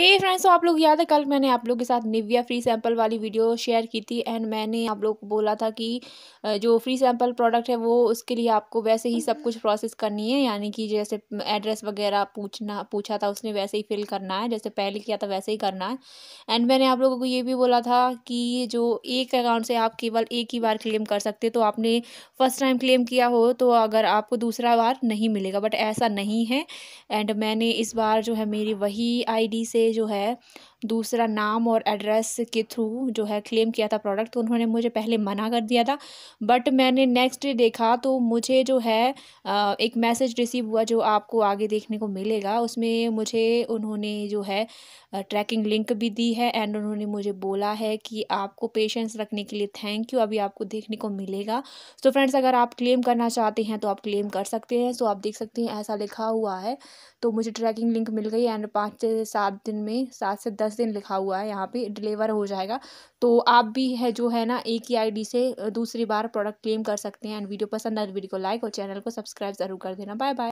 हे friends तो आप लोग याद है कल मैंने आप लोग के साथ निविया फ्री सैंपल वाली वीडियो शेयर की थी एंड मैंने आप लोग को बोला था कि जो फ्री सैंपल प्रोडक्ट है वो उसके लिए आपको वैसे ही सब कुछ प्रोसेस करनी है यानी कि जैसे एड्रेस वगैरह पूछना पूछा था उसने वैसे ही फिल करना है जैसे पहले किया था वैसे ही करना है एंड मैंने आप लोगों को ये भी बोला था कि जो एक अकाउंट से आप केवल एक ही बार क्लेम कर सकते तो आपने फ़र्स्ट टाइम क्लेम किया हो तो अगर आपको दूसरा बार नहीं मिलेगा बट ऐसा नहीं है एंड मैंने इस बार जो है मेरी वही आई से जो है दूसरा नाम और एड्रेस के थ्रू जो है क्लेम किया था प्रोडक्ट तो उन्होंने मुझे पहले मना कर दिया था बट मैंने नेक्स्ट डे देखा तो मुझे जो है एक मैसेज रिसीव हुआ जो आपको आगे देखने को मिलेगा उसमें मुझे उन्होंने जो है ट्रैकिंग लिंक भी दी है एंड उन्होंने मुझे बोला है कि आपको पेशेंस रखने के लिए थैंक यू अभी आपको देखने को मिलेगा तो फ्रेंड्स अगर आप क्लेम करना चाहते हैं तो आप क्लेम कर सकते हैं सो आप देख सकते हैं ऐसा लिखा हुआ है तो मुझे ट्रैकिंग लिंक मिल गई एंड पाँच से सात दिन में सात से दस दस दिन लिखा हुआ है यहाँ पे डिलीवर हो जाएगा तो आप भी है जो है ना एक ही आईडी से दूसरी बार प्रोडक्ट क्लेम कर सकते हैं एंड वीडियो पसंद आए वीडियो तो को लाइक और चैनल को सब्सक्राइब ज़रूर कर देना बाय बाय